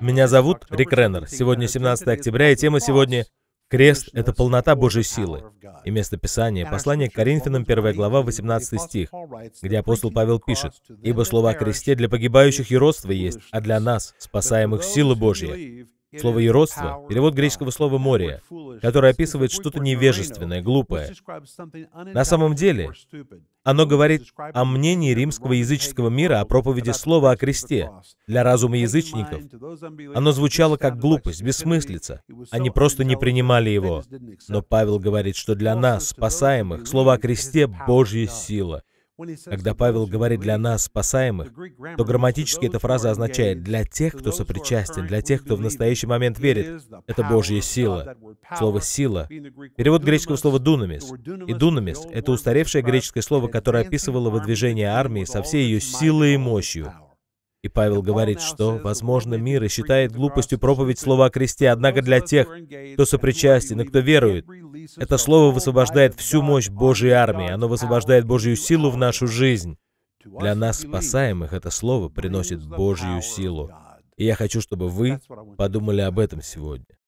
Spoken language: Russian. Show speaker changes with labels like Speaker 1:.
Speaker 1: Меня зовут Рик Реннер. Сегодня 17 октября, и тема сегодня «Крест — это полнота Божьей силы». И место Писания — послание к Коринфянам, 1 глава, 18 стих, где апостол Павел пишет, «Ибо слова о кресте для погибающих юродство есть, а для нас, спасаемых, сила Божья». Слово «юродство» — перевод греческого слова «море», которое описывает что-то невежественное, глупое. На самом деле, оно говорит о мнении римского языческого мира о проповеди слова о кресте. Для разума язычников оно звучало как глупость, бессмыслица. Они просто не принимали его. Но Павел говорит, что для нас, спасаемых, слово о кресте — Божья сила. Когда Павел говорит «для нас, спасаемых», то грамматически эта фраза означает «для тех, кто сопричастен, для тех, кто в настоящий момент верит». Это Божья сила. Слово «сила». Перевод греческого слова «дунамис». И «дунамис» — это устаревшее греческое слово, которое описывало выдвижение армии со всей ее силой и мощью. И Павел говорит, что, возможно, мир и считает глупостью проповедь слова о кресте, однако для тех, кто сопричастен и кто верует, это слово высвобождает всю мощь Божьей армии, оно высвобождает Божью силу в нашу жизнь. Для нас, спасаемых, это слово приносит Божью силу. И
Speaker 2: я хочу, чтобы вы подумали об этом сегодня.